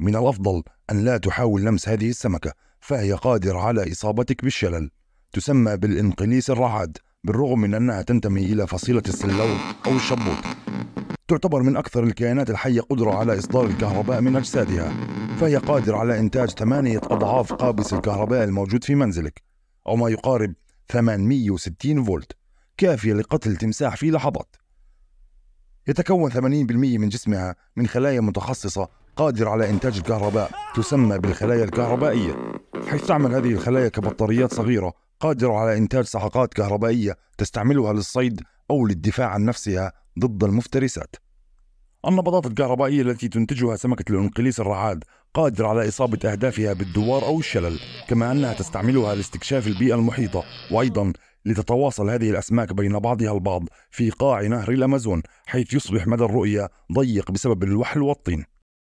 من الأفضل أن لا تحاول لمس هذه السمكة فهي قادرة على إصابتك بالشلل تسمى بالإنقليس الرعاد بالرغم من أنها تنتمي إلى فصيلة السلول أو الشبوط تعتبر من أكثر الكائنات الحية قدرة على إصدار الكهرباء من أجسادها فهي قادرة على إنتاج ثمانية أضعاف قابس الكهرباء الموجود في منزلك أو ما يقارب 860 فولت كافية لقتل تمساح في لحظات يتكون 80% من جسمها من خلايا متخصصة قادر على إنتاج الكهرباء تسمى بالخلايا الكهربائية حيث تعمل هذه الخلايا كبطاريات صغيرة قادرة على إنتاج سحقات كهربائية تستعملها للصيد أو للدفاع عن نفسها ضد المفترسات النبضات الكهربائية التي تنتجها سمكة الأنقليس الرعاد قادرة على إصابة أهدافها بالدوار أو الشلل كما أنها تستعملها لاستكشاف البيئة المحيطة وأيضا لتتواصل هذه الأسماك بين بعضها البعض في قاع نهر الأمازون حيث يصبح مدى الرؤية ضيق بسبب الوحل والطين